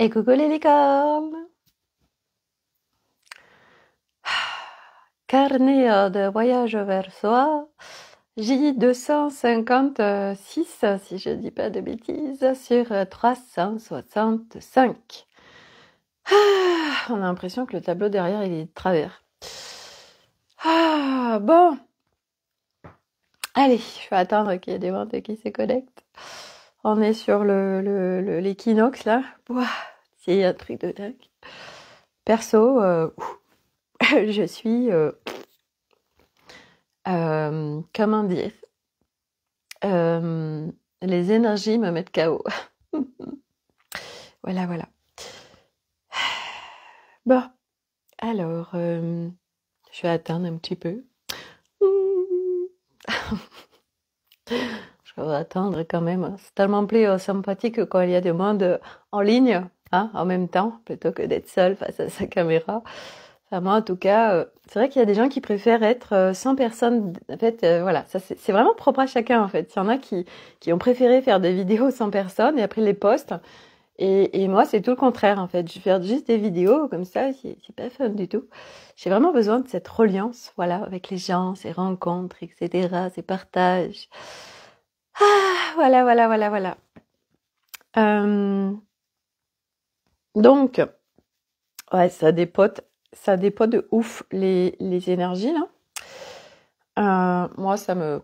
Et coucou les licornes Carnet de voyage vers soi, J256, si je ne dis pas de bêtises, sur 365. Ah, on a l'impression que le tableau derrière, il est de travers. Ah, bon. Allez, je vais attendre qu'il y ait des ventes qui se connectent. On est sur l'équinoxe le, le, là. C'est un truc de dingue. Perso, euh, je suis. Euh, euh comment dire euh, Les énergies me mettent KO. voilà, voilà. Bon, alors, je vais attendre un petit peu. Euh, attendre quand même. C'est tellement plus euh, sympathique quand il y a des monde en ligne, hein, en même temps, plutôt que d'être seul face à sa caméra. Enfin, moi, en tout cas, euh, c'est vrai qu'il y a des gens qui préfèrent être sans personne. En fait, voilà, ça c'est vraiment propre à chacun, en fait. Il y en a qui, qui ont préféré faire des vidéos sans personne et après les postes Et, et, moi, c'est tout le contraire, en fait. Je vais faire juste des vidéos comme ça, c'est pas fun du tout. J'ai vraiment besoin de cette reliance, voilà, avec les gens, ces rencontres, etc., ces partages. Ah, voilà, voilà, voilà, voilà. Euh, donc, ouais, ça dépote, ça dépote de ouf les, énergies là. Euh, moi, ça me,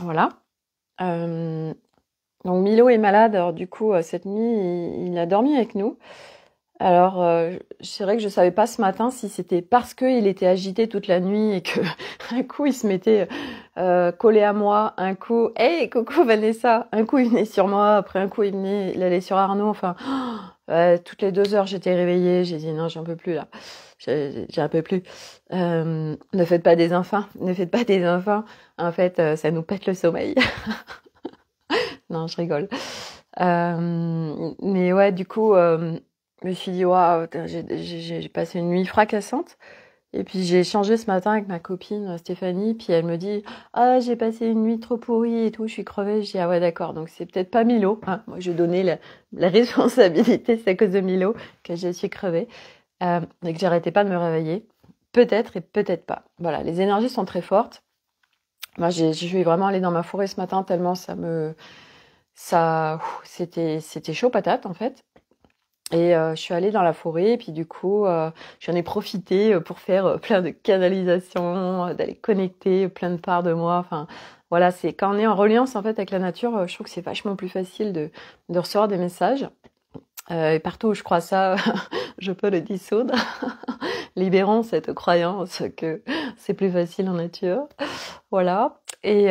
voilà. Euh, donc Milo est malade, alors du coup cette nuit il, a dormi avec nous. Alors c'est vrai que je ne savais pas ce matin si c'était parce qu'il était agité toute la nuit et que coup il se mettait euh, collé à moi, un coup, hey, coucou Vanessa, un coup il venait sur moi, après un coup il venait, il allait sur Arnaud, enfin, toutes les deux heures j'étais réveillée, j'ai dit non, j'en peux plus là, j'en peux plus. Euh, ne faites pas des enfants, ne faites pas des enfants, en fait, euh, ça nous pète le sommeil. non, je rigole. Euh, mais ouais, du coup, je me suis dit, waouh, j'ai passé une nuit fracassante. Et puis j'ai échangé ce matin avec ma copine euh, Stéphanie, puis elle me dit Ah, j'ai passé une nuit trop pourrie et tout, je suis crevée. J'ai dit Ah ouais, d'accord, donc c'est peut-être pas Milo. Hein. Moi, je donnais la, la responsabilité, c'est à cause de Milo que je suis crevée euh, et que j'arrêtais pas de me réveiller. Peut-être et peut-être pas. Voilà, les énergies sont très fortes. Moi, je vais vraiment aller dans ma forêt ce matin tellement ça me. ça c'était chaud patate en fait. Et euh, je suis allée dans la forêt, et puis du coup, euh, j'en ai profité euh, pour faire plein de canalisations, d'aller connecter plein de parts de moi. Enfin, voilà, c'est quand on est en reliance en fait avec la nature, je trouve que c'est vachement plus facile de, de recevoir des messages. et partout où je crois ça, je peux le dissoudre. libérant cette croyance que c'est plus facile en nature. Voilà. Et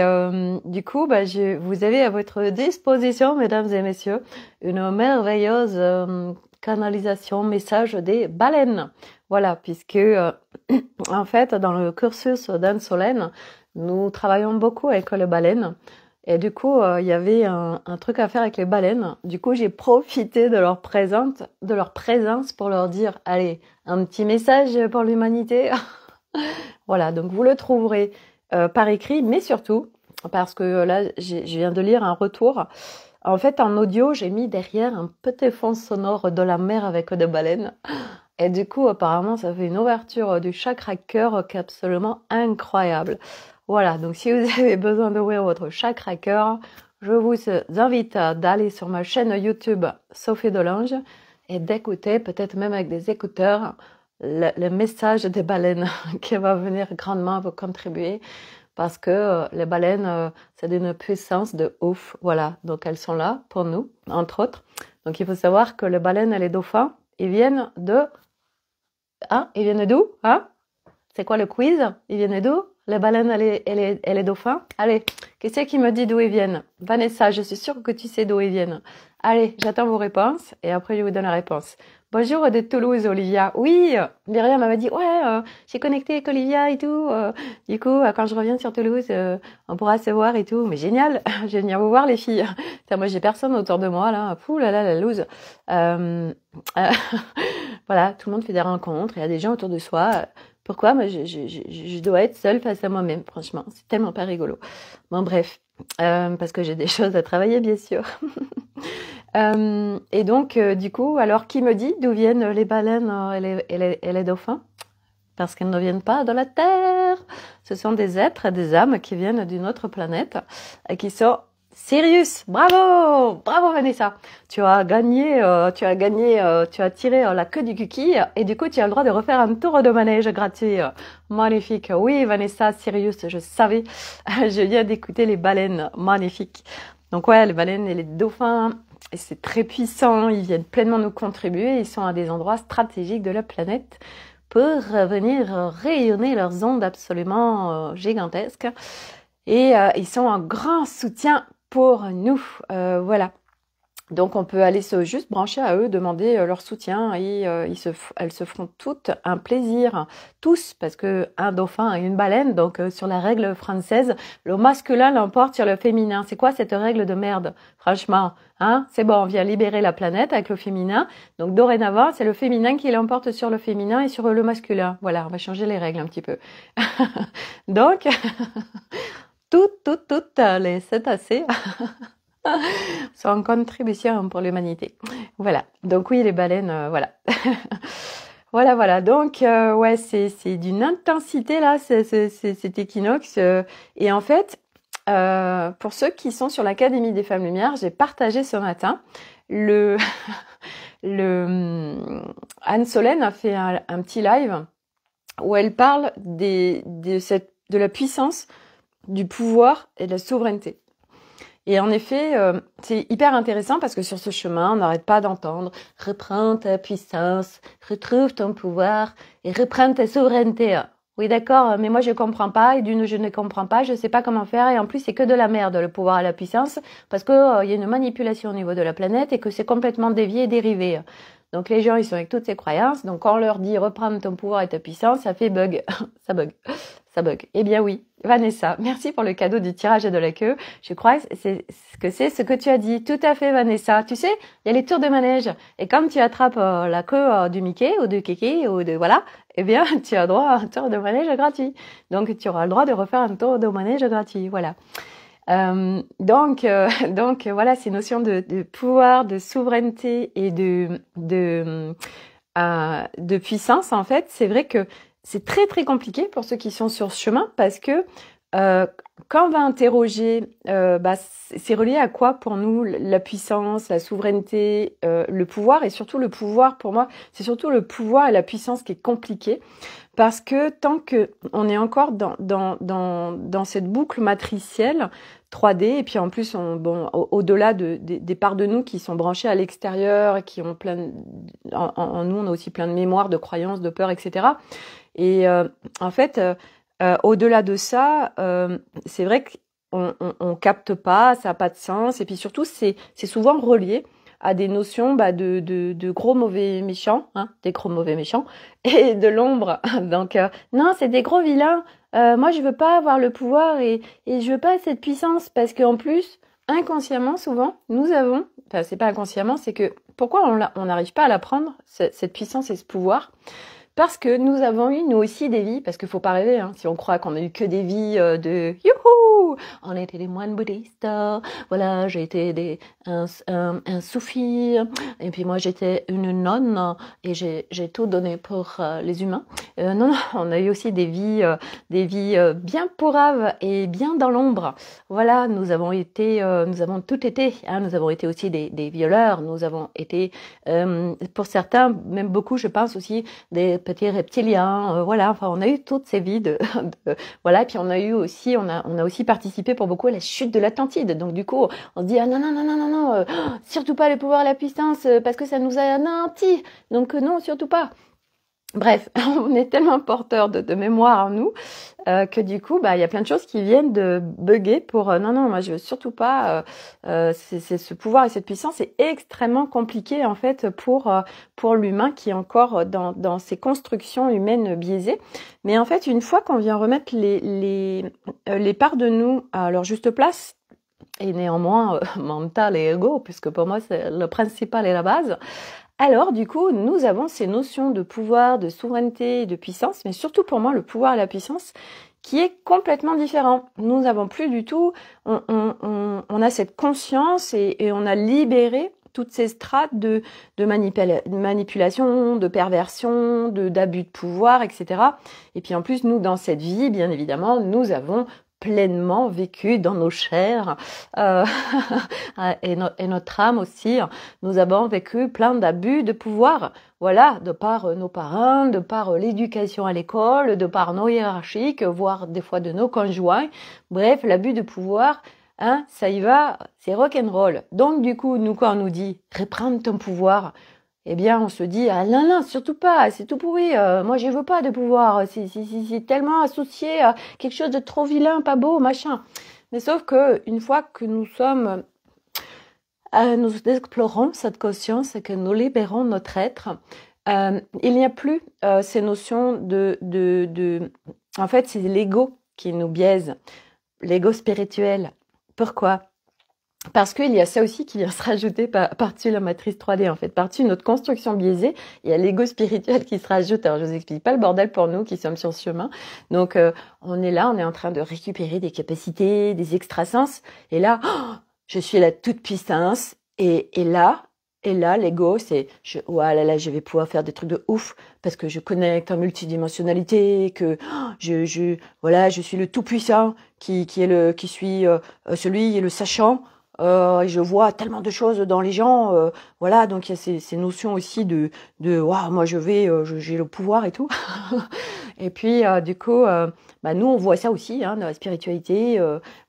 du coup, bah, je, vous avez à votre disposition, mesdames et messieurs, une merveilleuse canalisation message des baleines. Voilà, puisque euh, en fait dans le cursus d'Anne Solène, nous travaillons beaucoup avec les baleines. Et du coup, euh, il y avait un, truc à faire avec les baleines. Du coup, j'ai profité de leur, présence, de leur présence pour leur dire, allez, un petit message pour l'humanité. voilà, donc vous le trouverez euh, par écrit, mais surtout, parce que là, je viens de lire un retour en fait, en audio, j'ai mis derrière un petit fond sonore de la mer avec des baleines. Et du coup, apparemment, ça fait une ouverture du chakra cœur qui est absolument incroyable. Voilà, donc si vous avez besoin d'ouvrir votre chakra cœur, je vous invite d'aller sur ma chaîne YouTube Sophie Delange et d'écouter, peut-être même avec des écouteurs, le, message des baleines qui va venir grandement vous contribuer parce que euh, les baleines, euh, c'est d'une puissance de ouf. Voilà, donc elles sont là pour nous, entre autres. Donc il faut savoir que les baleines et les dauphins, ils viennent de... Hein Ils viennent d'où Hein C'est quoi le quiz Ils viennent d'où Les baleines et les, dauphins Allez, qu'est-ce qui me dit d'où ils viennent Vanessa, je suis sûre que tu sais d'où ils viennent. Allez, j'attends vos réponses et après je vous donne la réponse. Bonjour de Toulouse, Olivia. Oui, euh, Myriam m'a dit ouais, euh, j'ai connecté avec Olivia et tout. Euh. du coup, quand je reviens sur Toulouse, on pourra se voir et tout. Mais génial, je vais venir vous voir les filles. Ça, moi j'ai personne autour de moi là. Pouh, là là la loose. voilà, tout le monde fait des rencontres. Il y a des gens autour de soi. Pourquoi moi je, je, je, je dois être seule face à moi-même Franchement, c'est tellement pas rigolo. Bon bref. Euh, parce que j'ai des choses à travailler, bien sûr. Euh, et donc, euh, du coup, alors qui me dit d'où viennent les baleines et les, et les dauphins Parce qu'elles ne viennent pas de la Terre. Ce sont des êtres, des âmes qui viennent d'une autre planète et qui sont Sirius, bravo, bravo Vanessa. Tu as gagné, euh, tu as gagné, euh, tu as tiré euh, la queue du cookie et du coup tu as le droit de refaire un tour de manège gratuit. Magnifique. Oui Vanessa, Sirius, je savais. je viens d'écouter les baleines. Magnifique. Donc ouais, les baleines et les dauphins, et c'est très puissant. Ils viennent pleinement nous contribuer. Ils sont à des endroits stratégiques de la planète pour venir rayonner leurs ondes absolument gigantesques. Et ils sont un grand soutien pour nous. Euh, voilà. Donc on peut aller se juste brancher à eux, demander euh, leur soutien et euh, ils se, elles se feront toutes un plaisir, tous, parce que un dauphin et une baleine, donc sur la règle française, le masculin l'emporte sur le féminin. C'est quoi cette règle de merde Franchement, hein, c'est bon, on vient libérer la planète avec le féminin. Donc dorénavant, c'est le féminin qui l'emporte sur le féminin et sur le masculin. Voilà, on va changer les règles un petit peu. donc tout, tout, toutes euh, les cétacés sont en contribution pour l'humanité. Voilà. Donc oui, les baleines, euh, voilà. voilà, voilà. Donc euh, ouais, c'est d'une intensité là, C'est cet équinoxe. et en fait, pour ceux qui sont sur l'Académie des Femmes Lumières, j'ai partagé ce matin le, le hum, Anne Solène a fait un, petit live où elle parle des, de de la puissance du pouvoir et de la souveraineté. Et en effet, euh, c'est hyper intéressant parce que sur ce chemin, on n'arrête pas d'entendre « Reprends ta puissance, retrouve ton pouvoir et reprends ta souveraineté ». Oui, d'accord, mais moi je comprends pas et d'une je ne comprends pas, je sais pas comment faire et en plus c'est que de la merde le pouvoir à la puissance parce que euh, il y a une manipulation au niveau de la planète et que c'est complètement dévié et dérivé. Donc les gens ils sont avec toutes ces croyances, donc quand on leur dit reprendre ton pouvoir et ta puissance, ça fait bug, ça bug ça bug. Eh bien oui, Vanessa, merci pour le cadeau du tirage et de la queue. Je crois que c'est ce que tu as dit. Tout à fait, Vanessa. Tu sais, il y a les tours de manège. Et comme tu attrapes euh, la queue euh, du Mickey ou du Kiki ou de voilà, eh bien, tu as droit à un tour de manège gratuit. Donc, tu auras le droit de refaire un tour de manège gratuit. Voilà. Euh, donc, donc voilà, ces notions de, de pouvoir, de souveraineté et de, de de puissance, en fait, c'est vrai que c'est très très compliqué pour ceux qui sont sur ce chemin parce que euh, quand on va interroger, euh, bah, c'est relié à quoi pour nous la puissance, la souveraineté, euh, le pouvoir et surtout le pouvoir pour moi, c'est surtout le pouvoir et la puissance qui est compliqué parce que tant que on est encore dans, dans, dans, cette boucle matricielle 3D et puis en plus on, bon au-delà des parts de nous qui sont branchées à l'extérieur, et qui ont plein en, en, nous on a aussi plein de mémoires, de croyances, de peurs, etc. Et euh, en fait, euh, euh, au-delà de ça, c'est vrai qu'on on, capte pas, ça n'a pas de sens. Et puis surtout, c'est souvent relié à des notions bah, de, de, gros mauvais méchants, hein, des gros mauvais méchants, et de l'ombre. Donc, non, c'est des gros vilains. moi, je veux pas avoir le pouvoir et, et je veux pas cette puissance parce qu'en plus, inconsciemment, souvent, nous avons, enfin, c'est pas inconsciemment, c'est que pourquoi on n'arrive pas à la prendre, cette puissance et ce pouvoir parce que nous avons eu nous aussi des vies, parce qu'il faut pas rêver, hein, si on croit qu'on a eu que des vies euh, de youhou, on était des moines bouddhistes, voilà, j'ai été des, un, un, soufi, et puis moi j'étais une nonne, et j'ai tout donné pour euh, les humains. Euh, non, non, on a eu aussi des vies, des vies bien pourraves et bien dans l'ombre. Voilà, nous avons été, nous avons tout été, hein. nous avons été aussi des, des violeurs, nous avons été, pour certains, même beaucoup, je pense aussi, des petits reptiliens, euh, voilà. Enfin, on a eu toutes ces vies de, voilà. Et puis on a eu aussi, on a, on a aussi participé pour beaucoup à la chute de l'Atlantide. Donc du coup, on se dit ah non non non non non non, euh, surtout pas le pouvoir, la puissance, euh, parce que ça nous a nanti Donc non, surtout pas. Bref, on est tellement porteur de, mémoire en nous euh, que du coup, bah, il y a plein de choses qui viennent de bugger pour euh, non, non, moi je veux surtout pas. Euh, euh c'est ce pouvoir et cette puissance est extrêmement compliqué en fait pour pour l'humain qui est encore dans dans ses constructions humaines biaisées. Mais en fait, une fois qu'on vient remettre les les les parts de nous à leur juste place, et néanmoins mental et ego, puisque pour moi c'est le principal et la base, alors, du coup, nous avons ces notions de pouvoir, de souveraineté de puissance, mais surtout pour moi, le pouvoir et la puissance qui est complètement différent. Nous n'avons plus du tout, on, a cette conscience et, on a libéré toutes ces strates de, de manipulation, de perversion, d'abus de pouvoir, etc. Et puis en plus, nous, dans cette vie, bien évidemment, nous avons pleinement vécu dans nos chairs euh, euh, et, notre âme aussi. Nous avons vécu plein d'abus de pouvoir, voilà, de par nos parents, de par l'éducation à l'école, de par nos hiérarchiques, voire des fois de nos conjoints. Bref, l'abus de pouvoir, hein, ça y va, c'est rock'n'roll. Donc du coup, nous quand on nous dit reprendre ton pouvoir, eh bien, on se dit, ah là là, surtout pas, c'est tout pourri, euh, moi, je veux pas de pouvoir, euh, c'est, tellement associé à quelque chose de trop vilain, pas beau, machin. Mais sauf que, une fois que nous sommes, euh, nous explorons cette conscience et que nous libérons notre être, il n'y a plus ces notions de, de, de, en fait, c'est l'ego qui nous biaise, l'ego spirituel. Pourquoi parce qu'il y a ça aussi qui vient se rajouter par, dessus la matrice 3D, en fait, par-dessus notre construction biaisée, il y a l'ego spirituel qui se rajoute. Alors, je vous explique pas le bordel pour nous qui sommes sur ce chemin. Donc, euh, on est là, on est en train de récupérer des capacités, des extrasens, et là, oh, je suis la toute-puissance, et, et là, et là, l'ego, c'est je, là là, je vais pouvoir faire des trucs de ouf parce que je connecte en multidimensionnalité, que oh, je, je voilà, je suis le tout puissant qui, qui est le qui suis euh, euh, celui et le sachant euh, je vois tellement de choses dans les gens, euh, voilà, donc il y a ces, notions aussi de, de waouh, moi je vais, euh, j'ai le pouvoir et tout. et puis euh, du coup, bah, nous on voit ça aussi hein, dans la spiritualité,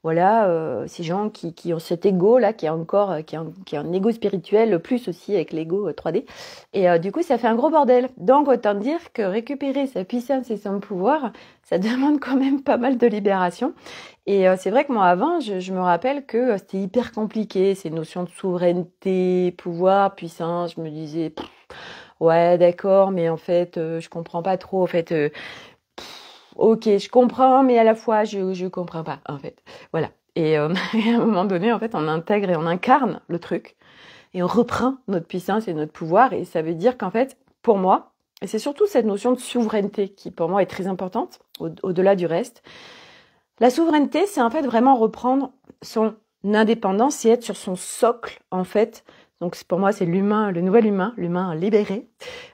voilà, ces gens qui, qui ont cet ego là, qui est encore, qui est qui est un ego spirituel plus aussi avec l'ego 3D. Et du coup, ça fait un gros bordel. Donc autant dire que récupérer sa puissance et son pouvoir, ça demande quand même pas mal de libération. Et euh, c'est vrai que moi, avant, je, je me rappelle que euh, c'était hyper compliqué, ces notions de souveraineté, pouvoir, puissance. Je me disais, ouais, d'accord, mais en fait, euh, je comprends pas trop. En fait, euh, ok, je comprends, mais à la fois, je, je comprends pas, en fait. Voilà. Et, à un moment donné, en fait, on intègre et on incarne le truc. Et on reprend notre puissance et notre pouvoir. Et ça veut dire qu'en fait, pour moi, et c'est surtout cette notion de souveraineté qui, pour moi, est très importante au-delà du reste. La souveraineté, c'est en fait vraiment reprendre son indépendance et être sur son socle, en fait. Donc pour moi, c'est l'humain, le nouvel humain, l'humain libéré,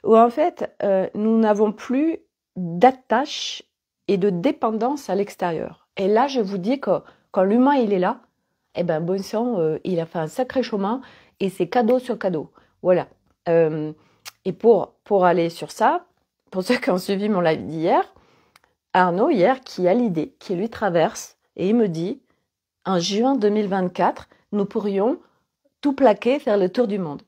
où en fait, euh, nous n'avons plus d'attache et de dépendance à l'extérieur. Et là, je vous dis que quand l'humain, il est là, eh ben, bon sang, euh, il a fait un sacré chemin et c'est cadeau sur cadeau. Voilà. Euh, et pour, pour aller sur ça, pour ceux qui ont suivi mon live d'hier, Arnaud hier qui a l'idée, qui lui traverse, et il me dit, en juin 2024, nous pourrions tout plaquer, faire le tour du monde.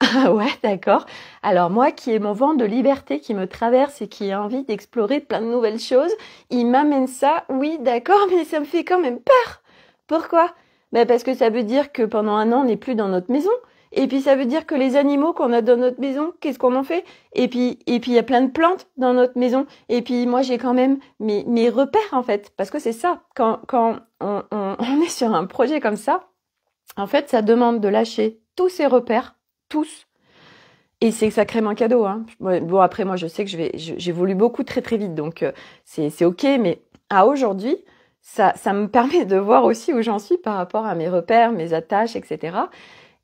Ah ouais, d'accord. Alors moi qui ai mon vent de liberté qui me traverse et qui a envie d'explorer plein de nouvelles choses, il m'amène ça, oui, d'accord, mais ça me fait quand même peur. Pourquoi ben Parce que ça veut dire que pendant un an, on n'est plus dans notre maison. Et puis ça veut dire que les animaux qu'on a dans notre maison, qu'est-ce qu'on en fait Et puis et puis il y a plein de plantes dans notre maison. Et puis moi j'ai quand même mes, mes repères en fait, parce que c'est ça quand quand on, on, est sur un projet comme ça, en fait ça demande de lâcher tous ses repères, tous. Et c'est sacrément cadeau. Hein. Bon après moi je sais que je vais j'évolue beaucoup très très vite donc euh, c'est c'est ok, mais à aujourd'hui ça ça me permet de voir aussi où j'en suis par rapport à mes repères, mes attaches, etc.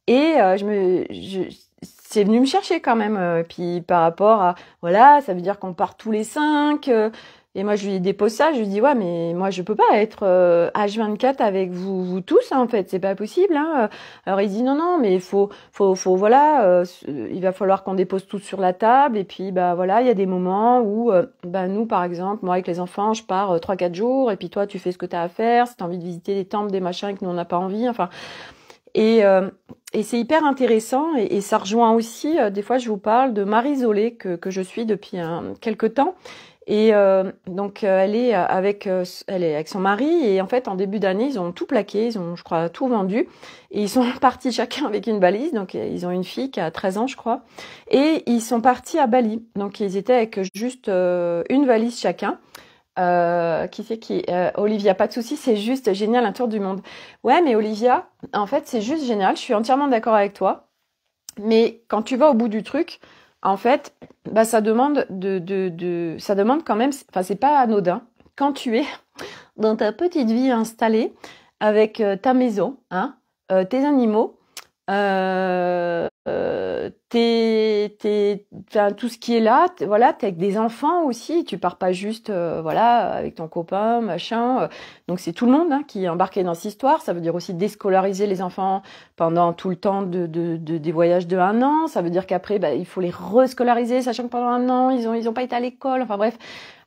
Et euh, je me, je, c'est venu me chercher quand même. Euh, puis par rapport à, voilà, ça veut dire qu'on part tous les cinq. Euh, et moi, je lui dépose ça, je lui dis, ouais, mais moi, je peux pas être euh, H24 avec vous, vous tous, hein, en fait, c'est pas possible. Hein. Alors, il dit, non, non, mais il faut, faut, faut, voilà, il va falloir qu'on dépose tout sur la table. Et puis, bah voilà, il y a des moments où, bah nous, par exemple, moi, avec les enfants, je pars trois, quatre jours, et puis toi, tu fais ce que tu as à faire, si tu as envie de visiter des temples, des machins, que nous, on n'a pas envie, enfin. Et et c'est hyper intéressant et, ça rejoint aussi, euh, des fois je vous parle de Marie Zolé que, que je suis depuis un, quelques temps. Et euh, donc euh, elle est avec elle est avec son mari et en fait en début d'année ils ont tout plaqué, ils ont je crois tout vendu et ils sont partis chacun avec une valise donc ils ont une fille qui a 13 ans je crois et ils sont partis à Bali donc ils étaient avec juste une valise chacun euh, qui c'est qui euh, Olivia, pas de souci, c'est juste génial, un tour du monde. Ouais, mais Olivia, en fait, c'est juste génial, je suis entièrement d'accord avec toi. Mais quand tu vas au bout du truc, en fait, bah, ça demande de, de, de ça demande quand même, enfin, c'est pas anodin. Quand tu es dans ta petite vie installée avec euh, ta maison, hein, tes animaux, euh, euh, t'es, tout ce qui est là, t'es, voilà, t'es avec des enfants aussi, tu pars pas juste, euh, voilà, avec ton copain, machin. Euh. Donc c'est tout le monde hein, qui est embarqué dans cette histoire. Ça veut dire aussi déscolariser les enfants pendant tout le temps de, des voyages de un an. Ça veut dire qu'après, bah, il faut les rescolariser, sachant que pendant un an, ils ont, ils ont pas été à l'école. Enfin bref.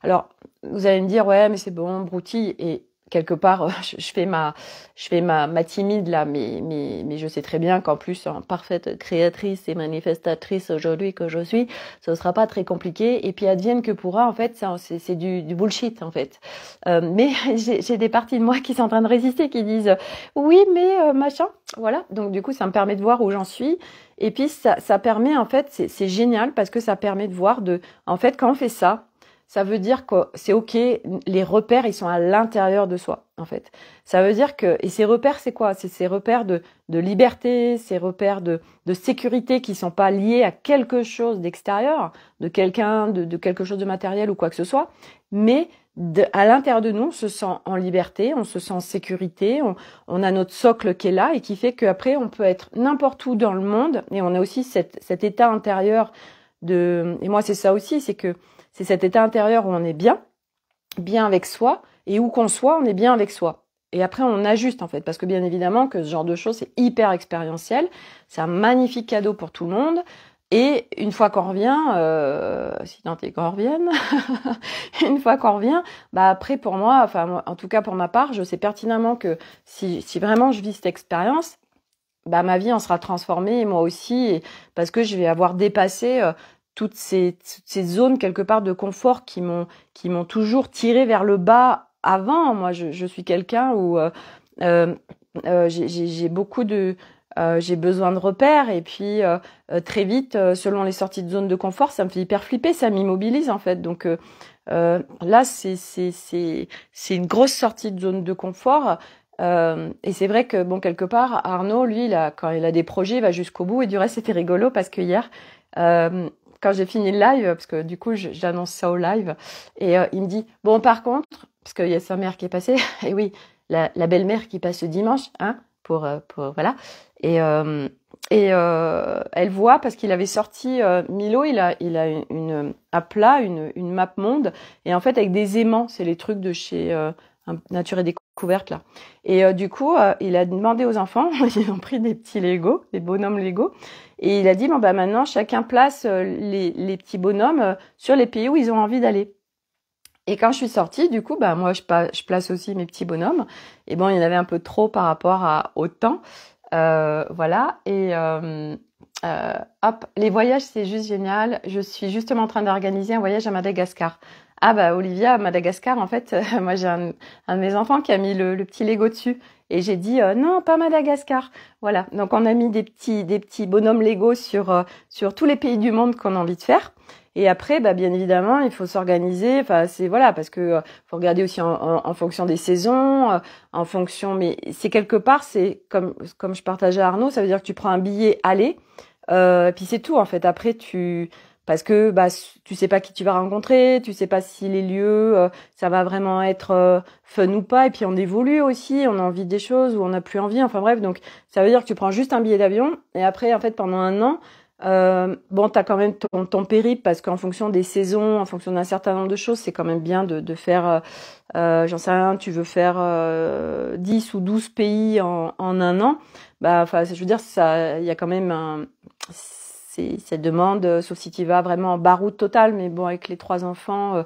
Alors, vous allez me dire, ouais, mais c'est bon, broutille. Et quelque part, euh, je, fais ma, je fais ma, ma timide là, mais, mais, mais, je sais très bien qu'en plus, en hein, parfaite créatrice et manifestatrice aujourd'hui que je suis, ce sera pas très compliqué. Et puis advienne que pourra, en fait, c'est du, du, bullshit en fait. Euh, mais j'ai des parties de moi qui sont en train de résister, qui disent oui, mais euh, machin, voilà. Donc du coup, ça me permet de voir où j'en suis. Et puis ça, ça permet en fait, c'est génial parce que ça permet de voir de, en fait, quand on fait ça, ça veut dire que c'est ok, les repères, ils sont à l'intérieur de soi, en fait. Ça veut dire que, et ces repères, c'est quoi C'est ces repères de, de liberté, ces repères de, de sécurité qui sont pas liés à quelque chose d'extérieur, de quelqu'un, de, de, quelque chose de matériel ou quoi que ce soit, mais à l'intérieur de nous, on se sent en liberté, on se sent en sécurité, on, on a notre socle qui est là et qui fait qu'après, on peut être n'importe où dans le monde, et on a aussi cet état intérieur de, et moi, c'est ça aussi, c'est que, c'est cet état intérieur où on est bien, bien avec soi, et où qu'on soit, on est bien avec soi. Et après, on ajuste en fait, parce que bien évidemment que ce genre de choses, c'est hyper expérientiel, c'est un magnifique cadeau pour tout le monde. Et une fois qu'on revient, euh, si tant est qu'on revienne, une fois qu'on revient, bah après pour moi, enfin en tout cas pour ma part, je sais pertinemment que si, si vraiment je vis cette expérience, bah ma vie en sera transformée et moi aussi, parce que je vais avoir dépassé euh, toutes ces, toutes ces zones quelque part de confort qui m'ont qui m'ont toujours tiré vers le bas avant. Moi, je, je suis quelqu'un où euh, euh, euh j'ai beaucoup de euh, j'ai besoin de repères et puis euh, euh, très vite, selon les sorties de zone de confort, ça me fait hyper flipper, ça m'immobilise en fait. Donc là, c'est c'est une grosse sortie de zone de confort. Euh, et c'est vrai que bon quelque part Arnaud lui là quand il a des projets il va jusqu'au bout et du reste c'était rigolo parce que hier euh, quand j'ai fini le live, parce que du coup, j'annonce ça au live, et euh, il me dit Bon, par contre, parce qu'il y a sa mère qui est passée, et oui, la, belle-mère qui passe ce dimanche, hein, pour, euh, pour euh, voilà. Et, et elle voit parce qu'il avait sorti Milo, il a, il a une un plat, une, une map monde, et en fait avec des aimants, c'est les trucs de chez nature et découverte là. Et euh, du coup, euh, il a demandé aux enfants, ils ont pris des petits Lego, des bonhommes Lego, et il a dit bon bah maintenant chacun place euh, les, les, petits bonhommes sur les pays où ils ont envie d'aller. Et quand je suis sortie, du coup, bah moi je, place aussi mes petits bonhommes. Et bon, il y en avait un peu trop par rapport à au temps, voilà. Et hop, les voyages c'est juste génial. Je suis justement en train d'organiser un voyage à Madagascar ah bah Olivia Madagascar en fait euh, moi j'ai un, de mes enfants qui a mis le, petit Lego dessus et j'ai dit euh, non pas Madagascar voilà donc on a mis des petits des petits bonhommes Lego sur euh, sur tous les pays du monde qu'on a envie de faire et après bah bien évidemment il faut s'organiser enfin c'est voilà parce que faut regarder aussi en, fonction des saisons en fonction mais c'est quelque part c'est comme comme je partageais à Arnaud ça veut dire que tu prends un billet aller puis c'est tout en fait après tu parce que bah tu sais pas qui tu vas rencontrer, tu sais pas si les lieux euh, ça va vraiment être euh, fun ou pas et puis on évolue aussi, on a envie des choses ou on n'a plus envie. Enfin bref, donc ça veut dire que tu prends juste un billet d'avion et après en fait pendant un an euh, bon, t'as quand même ton, ton périple parce qu'en fonction des saisons, en fonction d'un certain nombre de choses, c'est quand même bien de, faire, euh, j'en sais rien, tu veux faire 10 ou 12 pays en, un an. Bah, enfin, je veux dire, ça, il y a quand même un, ça demande, euh, sauf si tu vas vraiment en bas-route totale, mais bon, avec les trois enfants, euh,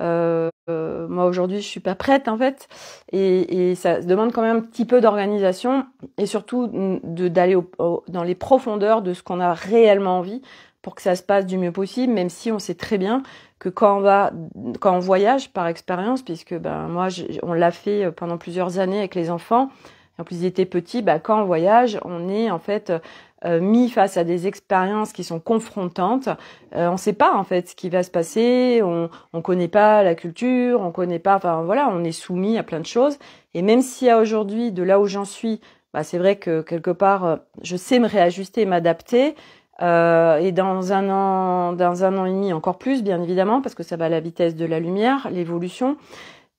euh, euh, moi aujourd'hui je suis pas prête en fait, et, et, ça demande quand même un petit peu d'organisation et surtout d'aller dans les profondeurs de ce qu'on a réellement envie pour que ça se passe du mieux possible, même si on sait très bien que quand on va, quand on voyage par expérience, puisque ben moi on l'a fait pendant plusieurs années avec les enfants. En plus, ils étaient petits. Bah, quand on voyage, on est en fait euh, mis face à des expériences qui sont confrontantes, euh, on ne sait pas en fait ce qui va se passer, on ne connaît pas la culture, on connaît pas, enfin voilà, on est soumis à plein de choses. Et même si à aujourd'hui, de là où j'en suis, bah, c'est vrai que quelque part, euh, je sais me réajuster, m'adapter. et dans un an, dans un an et demi encore plus, bien évidemment, parce que ça va à la vitesse de la lumière, l'évolution.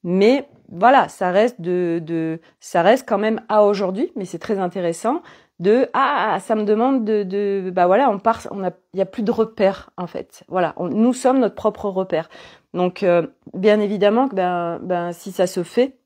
Mais voilà, ça reste de, ça reste quand même à aujourd'hui, mais c'est très intéressant de ah ça me demande de, de bah voilà on part on a il y a plus de repères en fait voilà nous sommes notre propre repère donc euh, bien évidemment que ben ben si ça se fait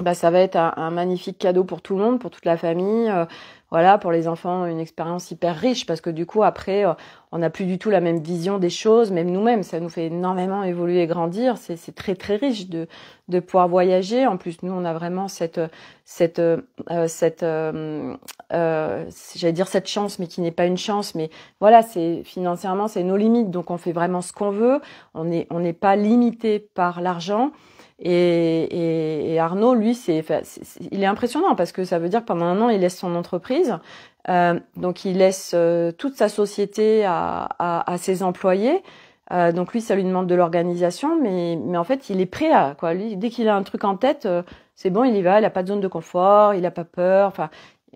bah, ça va être un, magnifique cadeau pour tout le monde, pour toute la famille. Euh, voilà, pour les enfants, une expérience hyper riche parce que du coup, après, euh, on n'a plus du tout la même vision des choses, même nous-mêmes. Ça nous fait énormément évoluer et grandir. C'est très, très riche de, de pouvoir voyager. En plus, nous, on a vraiment cette, cette, euh, euh, cette, j'allais dire cette chance, mais qui n'est pas une chance. Mais voilà, c'est financièrement, c'est nos limites. Donc, on fait vraiment ce qu'on veut. On n'est on n'est pas limité par l'argent. Et, et, Arnaud, lui, c'est, il est impressionnant parce que ça veut dire que pendant un an, il laisse son entreprise. Euh, donc, il laisse euh, toute sa société à, à, à ses employés. Euh, donc, lui, ça lui demande de l'organisation, mais, mais en fait, il est prêt à quoi. Lui, dès qu'il a un truc en tête, euh, c'est bon, il y va. Il a pas de zone de confort, il n'a pas peur. Enfin,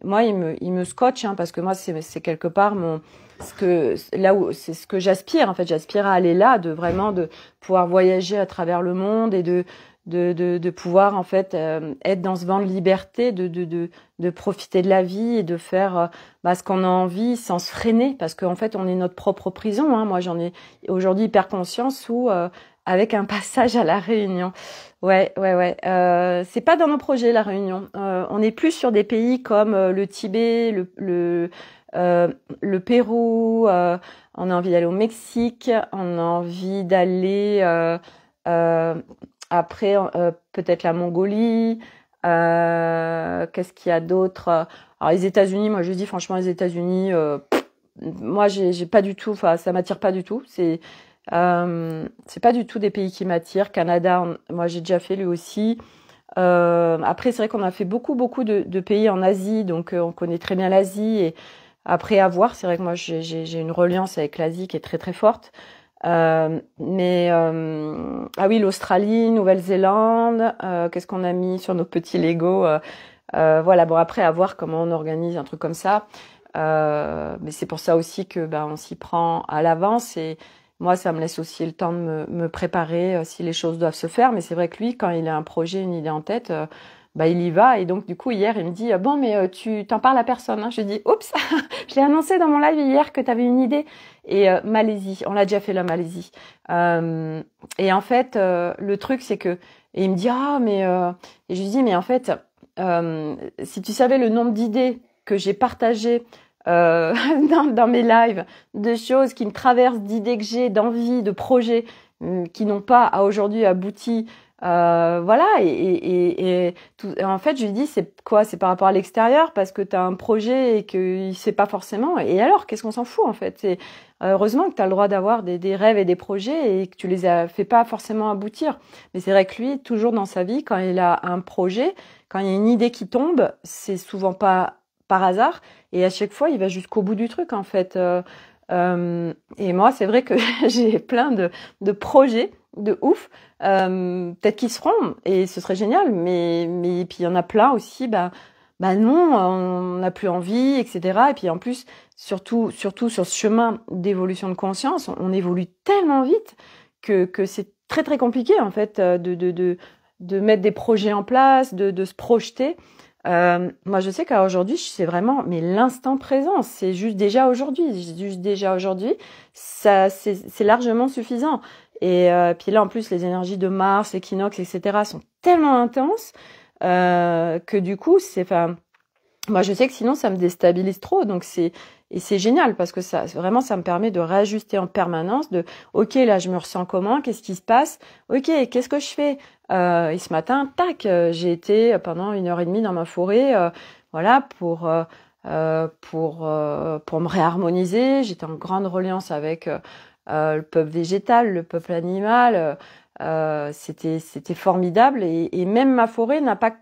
moi, il me, il me scotche hein, parce que moi, c'est quelque part mon ce que là où c'est ce que j'aspire en fait j'aspire à aller là de vraiment de pouvoir voyager à travers le monde et de de, de, de pouvoir en fait euh, être dans ce vent de liberté, de, de, de, profiter de la vie et de faire euh, bah, ce qu'on a envie sans se freiner, parce qu'en fait on est notre propre prison. Hein. Moi j'en ai aujourd'hui hyper conscience ou euh, avec un passage à la Réunion. Ouais, ouais, ouais. c'est pas dans nos projets la Réunion. on est plus sur des pays comme le Tibet, le, le euh, le Pérou, on a envie d'aller au Mexique, on a envie d'aller euh, après, euh, peut-être la Mongolie. Euh, qu'est-ce qu'il y a d'autre Alors les États-Unis, moi je dis franchement les États-Unis, euh, moi j'ai pas du tout, enfin ça m'attire pas du tout. C'est euh, c'est pas du tout des pays qui m'attirent. Canada, moi j'ai déjà fait lui aussi. après c'est vrai qu'on a fait beaucoup beaucoup de, de pays en Asie, donc on connaît très bien l'Asie. Et après avoir, c'est vrai que moi j'ai une reliance avec l'Asie qui est très très forte. Euh, mais euh, ah oui, l'Australie, Nouvelle-Zélande, euh, qu'est-ce qu'on a mis sur nos petits Lego Voilà, bon après à voir comment on organise un truc comme ça. mais c'est pour ça aussi que ben on s'y prend à l'avance et moi ça me laisse aussi le temps de me, me préparer si les choses doivent se faire. Mais c'est vrai que lui, quand il a un projet, une idée en tête bah, il y va. Et donc, du coup, hier, il me dit, euh, bon, mais euh, tu t'en parles à personne. Hein. Je dis, oups, je l'ai annoncé dans mon live hier que tu avais une idée. Et euh, Malaisie, on l'a déjà fait la Malaisie. et en fait, le truc, c'est que, et il me dit, ah, mais, et je lui dis, mais en fait, si tu savais le nombre d'idées que j'ai partagées dans, mes lives de choses qui me traversent, d'idées que j'ai, d'envie, de projets mm, qui n'ont pas à aujourd'hui abouti euh, voilà, et, en fait, je lui dis, c'est quoi C'est par rapport à l'extérieur, parce que tu as un projet et qu'il ne sait pas forcément. Et alors, qu'est-ce qu'on s'en fout, en fait C'est Heureusement que tu as le droit d'avoir des, rêves et des projets et que tu les as fait pas forcément aboutir. Mais c'est vrai que lui, toujours dans sa vie, quand il a un projet, quand il y a une idée qui tombe, c'est souvent pas par hasard. Et à chaque fois, il va jusqu'au bout du truc, en fait. Euh, euh, et moi, c'est vrai que j'ai plein de projets de ouf. Euh, Peut-être qu'ils seront et ce serait génial. Mais mais puis il y en a plein aussi. Bah, bah non, on n'a plus envie, etc. Et puis en plus, surtout surtout sur ce chemin d'évolution de conscience, on, évolue tellement vite que que c'est très très compliqué en fait euh, de de de, mettre des projets en place, de de se projeter. Euh, moi, je sais qu'aujourd'hui, c'est vraiment mais l'instant présent. C'est juste déjà aujourd'hui. Juste déjà aujourd'hui, ça, c'est largement suffisant. Et euh, puis là, en plus, les énergies de Mars, Equinox, etc. sont tellement intenses euh, que du coup, c'est enfin, moi, je sais que sinon, ça me déstabilise trop. Donc c'est et c'est génial parce que ça, vraiment, ça me permet de réajuster en permanence. De ok, là, je me ressens comment Qu'est-ce qui se passe Ok, qu'est-ce que je fais euh, Et ce matin, tac, euh, j'ai été pendant une heure et demie dans ma forêt, euh, voilà, pour pour pour me réharmoniser. J'étais en grande reliance avec euh, le peuple végétal, le peuple animal. Euh, euh, c'était c'était formidable et, même ma forêt n'a pas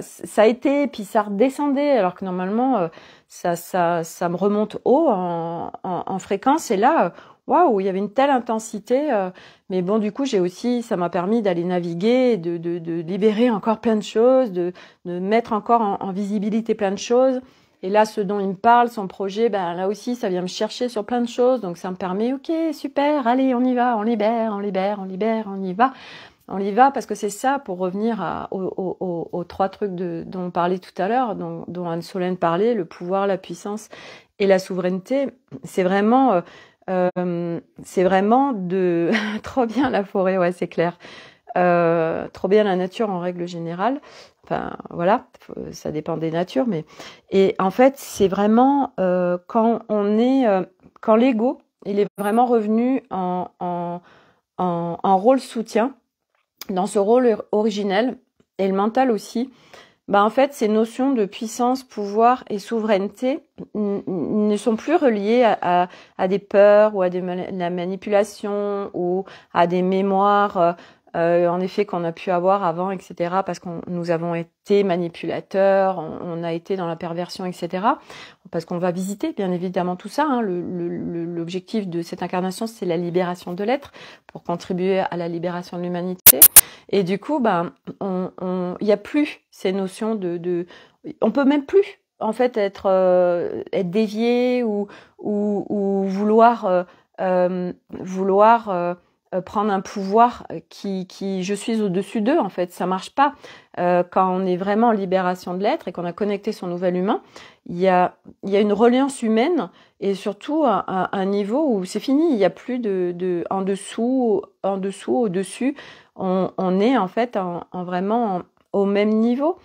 ça a été puis ça redescendait alors que normalement ça ça ça me remonte haut en, en, fréquence et là waouh, il y avait une telle intensité. mais bon, du coup, j'ai aussi, ça m'a permis d'aller naviguer, de, de, libérer encore plein de choses, de, de mettre encore en, en, visibilité plein de choses. Et là, ce dont il me parle, son projet, ben, là aussi, ça vient me chercher sur plein de choses. Donc ça me permet, ok, super, allez, on y va, on libère, on libère, on libère, on y va. On y va parce que c'est ça pour revenir aux, trois trucs de, dont on parlait tout à l'heure, dont, Anne-Solène parlait, le pouvoir, la puissance et la souveraineté. C'est vraiment, euh, euh, c'est vraiment de trop bien la forêt, ouais, c'est clair. Euh, trop bien la nature en règle générale. Enfin, voilà, euh, ça dépend des natures, mais et en fait, c'est vraiment euh, quand on est, quand l'ego, il est vraiment revenu en, en, rôle soutien, dans ce rôle originel et le mental aussi. Bah en fait, ces notions de puissance, pouvoir et souveraineté ne sont plus reliées à, des peurs ou à des, la manipulation ou à des mémoires euh, en effet, qu'on a pu avoir avant, etc., parce qu'on nous avons été manipulateurs, on, a été dans la perversion, etc., parce qu'on va visiter, bien évidemment, tout ça. Hein. L'objectif de cette incarnation, c'est la libération de l'être, pour contribuer à la libération de l'humanité. Et du coup, ben, il n'y a plus ces notions de, de... On peut même plus en fait être euh, être dévié ou ou, vouloir euh, vouloir euh, prendre un pouvoir euh, qui, qui je suis au-dessus d'eux en fait ça marche pas euh, quand on est vraiment en libération de l'être et qu'on a connecté son nouvel humain il y a il y a une reliance humaine et surtout un, niveau où c'est fini il n'y a plus de, de en dessous en dessous au dessus on, on est en fait en, vraiment au même niveau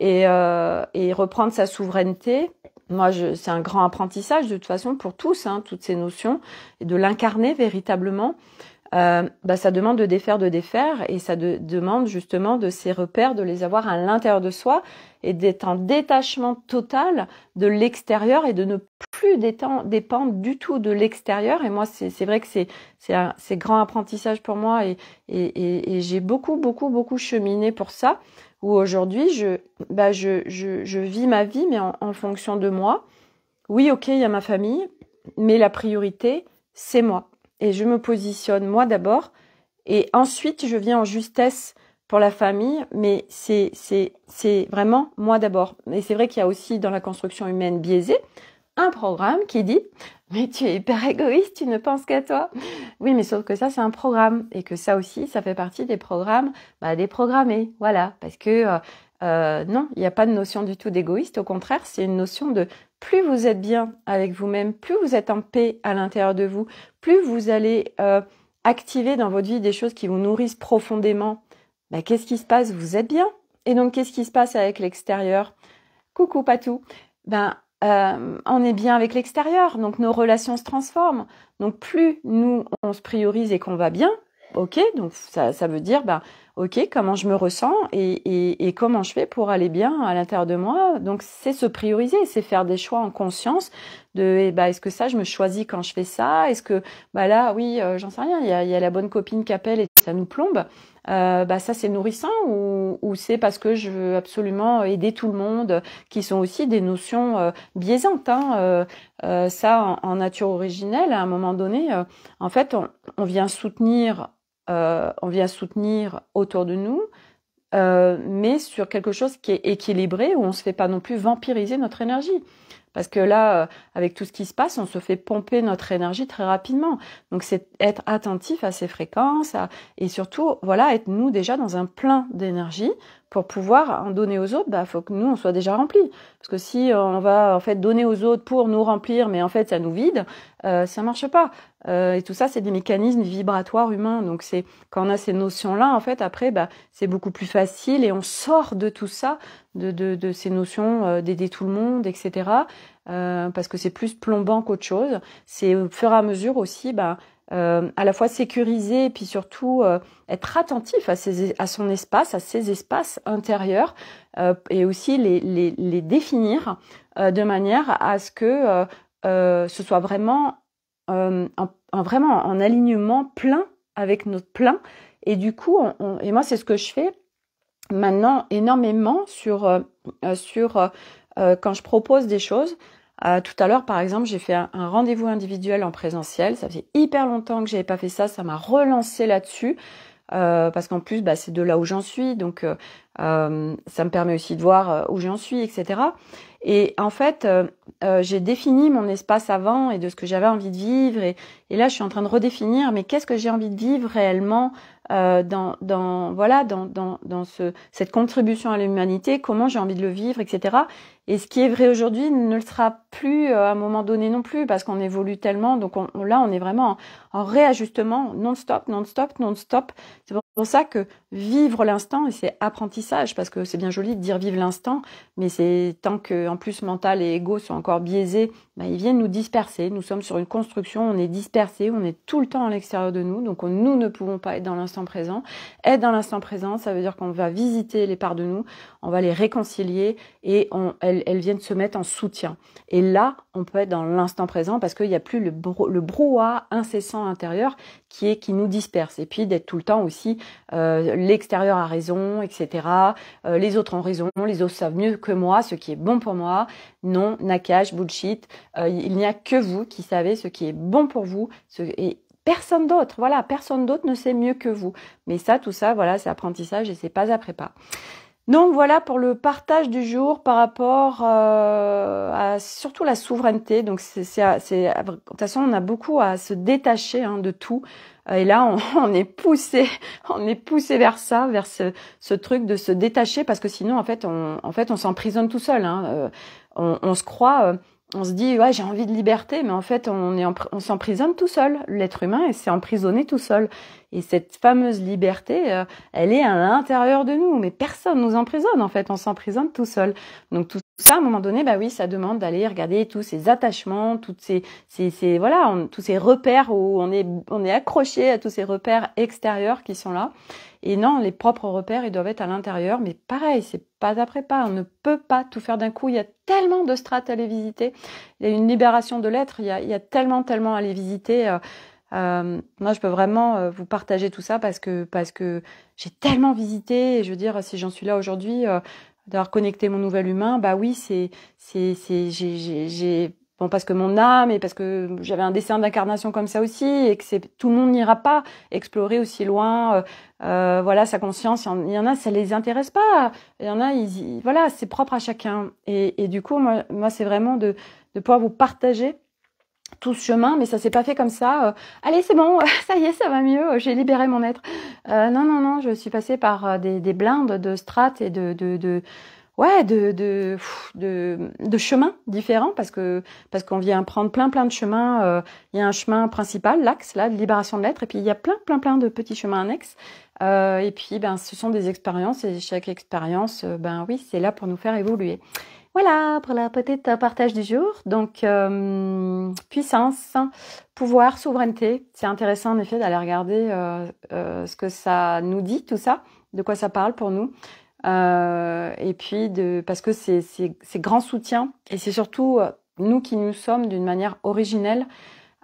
et, euh, et reprendre sa souveraineté moi, c'est un grand apprentissage de toute façon pour tous, hein, toutes ces notions, et de l'incarner véritablement. Euh, bah, ça demande de défaire, de défaire, et ça demande justement de ces repères, de les avoir à l'intérieur de soi et d'être en détachement total de l'extérieur et de ne plus dépendre du tout de l'extérieur. Et moi, c'est vrai que c'est un grand apprentissage pour moi et, et, j'ai beaucoup, beaucoup, beaucoup cheminé pour ça, où aujourd'hui, je, bah, je, je, vis ma vie, mais en fonction de moi. Oui, ok, il y a ma famille, mais la priorité, c'est moi et je me positionne moi d'abord et ensuite je viens en justesse pour la famille, mais c'est c'est c'est vraiment moi d'abord. Et c'est vrai qu'il y a aussi dans la construction humaine biaisée un programme qui dit mais tu es hyper égoïste, tu ne penses qu'à toi. Oui, mais sauf que ça c'est un programme et que ça aussi ça fait partie des programmes bah, des programmés, voilà, parce que euh, euh, non, il n'y a pas de notion du tout d'égoïste. Au contraire, c'est une notion de plus vous êtes bien avec vous-même, plus vous êtes en paix à l'intérieur de vous, plus vous allez euh, activer dans votre vie des choses qui vous nourrissent profondément. Bah, qu'est-ce qui se passe Vous êtes bien. Et donc, qu'est-ce qui se passe avec l'extérieur Coucou, pas tout. Ben, euh, on est bien avec l'extérieur, donc nos relations se transforment. Donc plus nous, on se priorise et qu'on va bien, Ok, donc ça, ça veut dire, bah, ok, comment je me ressens et, et, et comment je fais pour aller bien à l'intérieur de moi. Donc c'est se prioriser, c'est faire des choix en conscience de, eh bah, est-ce que ça, je me choisis quand je fais ça Est-ce que, bah là, oui, euh, j'en sais rien, il y a, y a, la bonne copine qui appelle et ça nous plombe. Euh, bah ça c'est nourrissant ou, ou c'est parce que je veux absolument aider tout le monde, qui sont aussi des notions euh, biaisantes. Hein, euh, ça en, nature originelle, à un moment donné, en fait, on, on vient soutenir euh, on vient soutenir autour de nous, euh, mais sur quelque chose qui est équilibré, où on ne se fait pas non plus vampiriser notre énergie. Parce que là, euh, avec tout ce qui se passe, on se fait pomper notre énergie très rapidement. Donc c'est être attentif à ces fréquences et surtout, voilà, être nous déjà dans un plein d'énergie pour pouvoir en donner aux autres, il bah, faut que nous, on soit déjà remplis. Parce que si on va en fait donner aux autres pour nous remplir, mais en fait ça nous vide, euh, ça marche pas. Euh, et tout ça, c'est des mécanismes vibratoires humains. Donc c'est quand on a ces notions-là, en fait, après, bah, c'est beaucoup plus facile et on sort de tout ça, de, de, de ces notions euh, d'aider tout le monde, etc. Euh, parce que c'est plus plombant qu'autre chose. C'est au fur et à mesure aussi, bah, euh, à la fois sécuriser et puis surtout euh, être attentif à, ses, à son espace, à ses espaces intérieurs euh, et aussi les, les, les définir euh, de manière à ce que ce soit vraiment, en, vraiment en alignement plein avec notre plein. Et du coup, on, et moi c'est ce que je fais maintenant énormément sur, sur quand je propose des choses. Euh, tout à l'heure, par exemple, j'ai fait un, rendez-vous individuel en présentiel. Ça faisait hyper longtemps que j'avais pas fait ça. Ça m'a relancé là-dessus. Euh, parce qu'en plus, bah, c'est de là où j'en suis, donc euh, ça me permet aussi de voir où j'en suis, etc. Et en fait, j'ai défini mon espace avant et de ce que j'avais envie de vivre, et, là, je suis en train de redéfinir, mais qu'est-ce que j'ai envie de vivre réellement euh, dans, dans, voilà, dans, dans, dans ce, cette contribution à l'humanité, comment j'ai envie de le vivre, etc. Et ce qui est vrai aujourd'hui ne le sera plus euh, à un moment donné non plus, parce qu'on évolue tellement. Donc là, on est vraiment en réajustement non-stop, non-stop, non-stop pour ça que vivre l'instant, et c'est apprentissage, parce que c'est bien joli de dire vivre l'instant, mais c'est tant que, en plus, mental et égo sont encore biaisés, bah, ils viennent nous disperser. Nous sommes sur une construction, on est dispersé, on est tout le temps à l'extérieur de nous, donc nous ne pouvons pas être dans l'instant présent. Être dans l'instant présent, ça veut dire qu'on va visiter les parts de nous, on va les réconcilier et elles, viennent se mettre en soutien. Et là, on peut être dans l'instant présent parce qu'il n'y a plus le, le brouhaha incessant intérieur qui est qui nous disperse et puis d'être tout le temps aussi euh, l'extérieur a raison etc euh, les autres ont raison les autres savent mieux que moi ce qui est bon pour moi non nakash bullshit euh, il n'y a que vous qui savez ce qui est bon pour vous et personne d'autre voilà personne d'autre ne sait mieux que vous mais ça tout ça voilà c'est apprentissage et c'est pas après pas donc voilà pour le partage du jour par rapport euh, à surtout la souveraineté. Donc c'est de toute façon on a beaucoup à se détacher hein, de tout. Euh, et là on, est poussé, on est poussé vers ça, vers ce, truc de se détacher parce que sinon en fait on en fait on s'emprisonne tout seul. Hein. Euh, on, se croit on se dit ouais j'ai envie de liberté mais en fait on est on s'emprisonne tout seul l'être humain et s'est emprisonné tout seul et cette fameuse liberté euh, elle est à l'intérieur de nous mais personne nous emprisonne en fait on s'emprisonne tout seul donc tout ça, à un moment donné, bah oui, ça demande d'aller regarder tous ces attachements, toutes ces, voilà, tous ces repères où on est, on est accroché à tous ces repères extérieurs qui sont là. Et non, les propres repères, ils doivent être à l'intérieur. Mais pareil, c'est pas après pas. On ne peut pas tout faire d'un coup. Il y a tellement de strates à les visiter. Il y a une libération de l'être. Il, il, y a tellement, tellement à les visiter. Euh, euh, moi, je peux vraiment euh, vous partager tout ça parce que parce que j'ai tellement visité. Et je veux dire, si j'en suis là aujourd'hui, d'avoir connecté mon nouvel humain, bah oui, c'est, c'est, c'est, j'ai, j'ai bon parce que mon âme et parce que j'avais un dessin d'incarnation comme ça aussi et que c'est tout le monde n'ira pas explorer aussi loin euh, euh, voilà sa conscience il y en a ça les intéresse pas il y en a ils, voilà c'est propre à chacun et, et du coup moi, moi c'est vraiment de de pouvoir vous partager tout ce chemin, mais ça s'est pas fait comme ça. Euh, allez, c'est bon, ça y est, ça va mieux, euh, j'ai libéré mon être. Euh, non, non, non, je suis passée par des, des blindes de strates et de, de, ouais, de, de, de, chemins différents parce que parce qu'on vient prendre plein plein de chemins. il y a un chemin principal, l'axe là, de libération de l'être, et puis il y a plein plein plein de petits chemins annexes. et puis ben, ce sont des expériences et chaque expérience, ben oui, c'est là pour nous faire évoluer. Voilà pour la petite euh, partage du jour. Donc, euh, puissance, pouvoir, souveraineté. C'est intéressant en effet d'aller regarder euh, ce que ça nous dit, tout ça, de quoi ça parle pour nous. et puis, parce que c'est grand soutien et c'est surtout nous qui nous sommes d'une manière originelle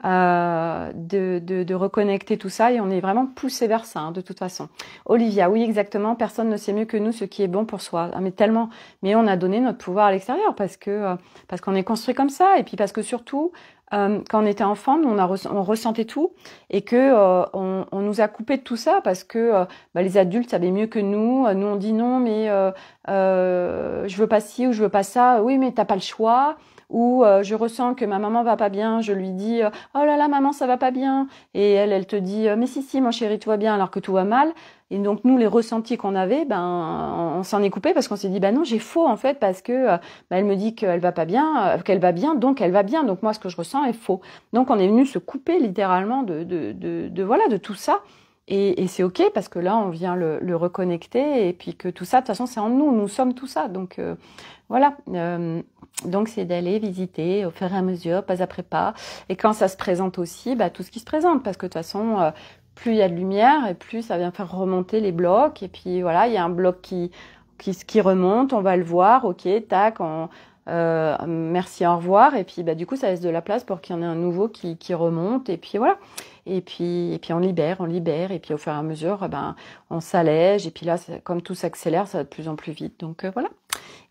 euh, de, reconnecter tout ça et on est vraiment poussé vers ça hein, de toute façon. Olivia, oui exactement, personne ne sait mieux que nous ce qui est bon pour soi. Ah, mais tellement, mais on a donné notre pouvoir à l'extérieur parce que euh, parce qu'on est construit comme ça et puis parce que surtout euh, quand on était enfant, on, ressentait tout et que on, nous a coupé de tout ça parce que bah, les adultes savaient mieux que nous. Nous on dit non, mais je veux pas ci ou je veux pas ça. Oui, mais t'as pas le choix où euh, je ressens que ma maman va pas bien, je lui dis euh, oh là là maman ça va pas bien et elle elle te dit euh, mais si si mon chéri tout va bien alors que tout va mal et donc nous les ressentis qu'on avait ben on, s'en est coupé parce qu'on s'est dit bah non j'ai faux en fait parce que ben, elle me dit qu'elle va pas bien qu'elle va bien donc elle va bien donc moi ce que je ressens est faux donc on est venu se couper littéralement de, de, de voilà de tout ça et, et c'est OK parce que là, on vient le, le, reconnecter et puis que tout ça, de toute façon, c'est en nous. Nous sommes tout ça. Donc euh, voilà. Euh, donc c'est d'aller visiter au fur et à mesure, pas après pas. Et quand ça se présente aussi, bah, tout ce qui se présente parce que de toute façon, euh, plus il y a de lumière et plus ça vient faire remonter les blocs. Et puis voilà, il y a un bloc qui, qui, qui remonte, on va le voir. OK, tac, on, merci, au revoir. Et puis, bah, du coup, ça laisse de la place pour qu'il y en ait un nouveau qui, qui remonte. Et puis voilà et puis, et puis on libère, on libère, et puis au fur et à mesure, eh ben, on s'allège, et puis là, comme tout s'accélère, ça va de plus en plus vite. Donc euh, voilà.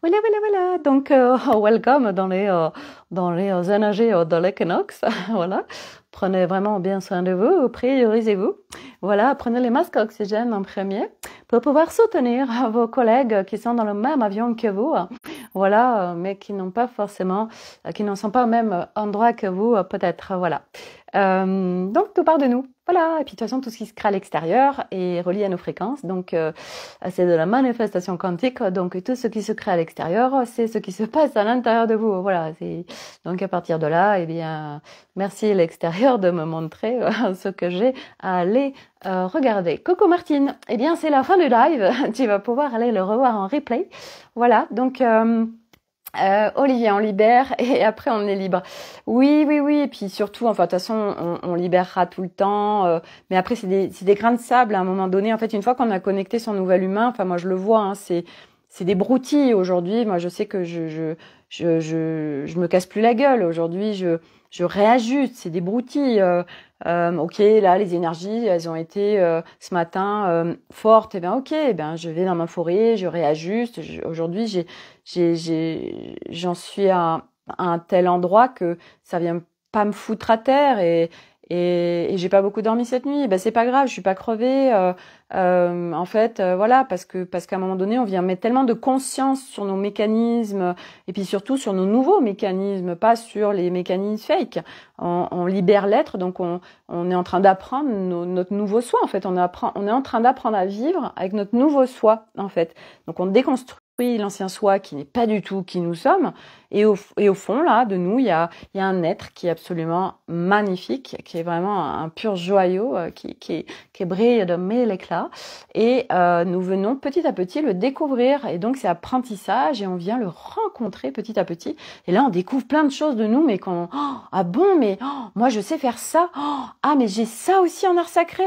Voilà, voilà, voilà. Donc, euh, welcome dans les, euh, dans les énergies de l'équinoxe. voilà. Prenez vraiment bien soin de vous, priorisez-vous. Voilà, prenez les masques à oxygène en premier pour pouvoir soutenir vos collègues qui sont dans le même avion que vous. Voilà, mais qui n'ont pas forcément, qui ne sont pas au même endroit que vous, peut-être. Voilà. Euh, donc tout part de nous. Voilà. Et puis de toute façon, tout ce qui se crée à l'extérieur est relié à nos fréquences. Donc euh, c'est de la manifestation quantique. Donc tout ce qui se crée à l'extérieur, c'est ce qui se passe à l'intérieur de vous. Voilà. Donc à partir de là, et eh bien, merci l'extérieur de me montrer euh, ce que j'ai à aller euh, regarder. Coco Martine. Eh bien, c'est la fin du live. tu vas pouvoir aller le revoir en replay. Voilà. Donc euh, euh, Olivier, on libère et après on est libre. Oui, oui, oui. Et puis surtout, enfin, de toute façon, on, on libérera tout le temps. Euh, mais après, c'est des, grains de sable à un moment donné. En fait, une fois qu'on a connecté son nouvel humain, enfin, moi je le vois, hein, c'est c'est des broutilles aujourd'hui. Moi, je sais que je je, je, je, je me casse plus la gueule aujourd'hui. Je je réajuste. C'est des broutilles. Euh, euh, ok, là, les énergies, elles ont été euh, ce matin euh, fortes. Et eh bien, ok, eh ben je vais dans ma forêt, je réajuste. Aujourd'hui, j'ai, j'ai, j'en suis à, un tel endroit que ça vient pas me foutre à terre et et, j'ai pas beaucoup dormi cette nuit. Eh ben, c'est pas grave, je suis pas crevée. Euh, en fait, euh, voilà, parce que parce qu'à un moment donné, on vient mettre tellement de conscience sur nos mécanismes et puis surtout sur nos nouveaux mécanismes, pas sur les mécanismes fake. On, on libère l'être, donc on, on, est en train d'apprendre notre nouveau soi. En fait, on apprend, on est en train d'apprendre à vivre avec notre nouveau soi. En fait, donc on déconstruit oui, l'ancien soi qui n'est pas du tout qui nous sommes. Et au, et au fond, là, de nous, il y a, y a, un être qui est absolument magnifique, qui est vraiment un pur joyau, euh, qui, qui, qui brille de mille éclats. Et euh, nous venons petit à petit le découvrir. Et donc, c'est apprentissage et on vient le rencontrer petit à petit. Et là, on découvre plein de choses de nous, mais qu'on... Oh, ah bon, mais oh, moi, je sais faire ça. Oh, ah, mais j'ai ça aussi en art sacré.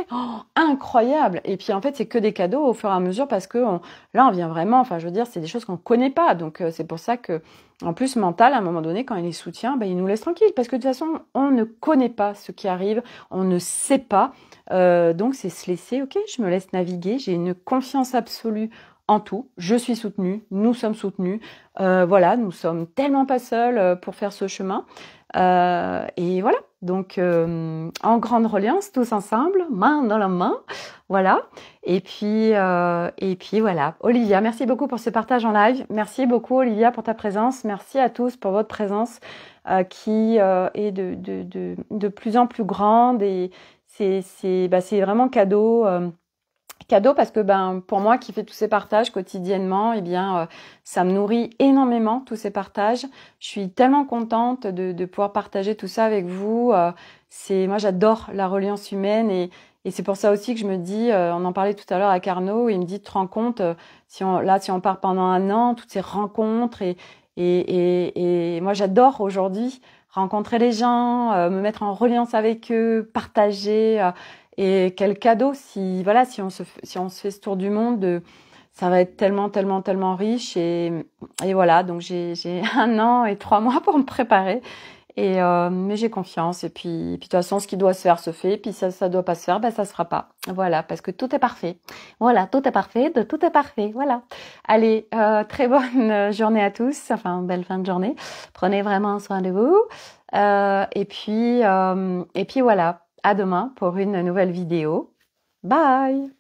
incroyable. Et puis, en fait, c'est que des cadeaux au fur et à mesure parce que on, là, on vient vraiment... Enfin, je veux dire, c'est des choses qu'on ne connaît pas. Donc euh, c'est pour ça que, en plus, mental, à un moment donné, quand il les soutient, ben, il nous laisse tranquille. Parce que de toute façon, on ne connaît pas ce qui arrive, on ne sait pas. Euh, donc c'est se laisser, ok, je me laisse naviguer, j'ai une confiance absolue en tout. Je suis soutenue, nous sommes soutenus. Euh, voilà, nous sommes tellement pas seuls pour faire ce chemin. et voilà. Donc, euh, en grande reliance, tous ensemble, main dans la main. Voilà. Et puis, euh, et puis voilà. Olivia, merci beaucoup pour ce partage en live. Merci beaucoup, Olivia, pour ta présence. Merci à tous pour votre présence euh, qui est de, de, de, de, plus en plus grande. Et c'est c'est bah, vraiment cadeau cadeau parce que ben pour moi qui fais tous ces partages quotidiennement et eh bien euh, ça me nourrit énormément tous ces partages je suis tellement contente de, pouvoir partager tout ça avec vous euh, c'est moi j'adore la reliance humaine et, et c'est pour ça aussi que je me dis euh, on en parlait tout à l'heure à Carnot il me dit tu te rends compte si on là si on part pendant un an toutes ces rencontres et, et, et moi j'adore aujourd'hui rencontrer les gens me mettre en reliance avec eux partager et quel cadeau si voilà si on se si on se fait ce tour du monde, ça va être tellement tellement tellement riche et, et voilà donc j'ai un an et trois mois pour me préparer et euh, mais j'ai confiance et puis, puis de toute façon ce qui doit se faire se fait et puis ça ça doit pas se faire ben ça se fera pas voilà parce que tout est parfait voilà tout est parfait de tout est parfait voilà allez euh, très bonne euh, journée à tous enfin belle fin de journée prenez vraiment soin de vous euh, et puis euh, et puis voilà à demain pour une nouvelle vidéo. Bye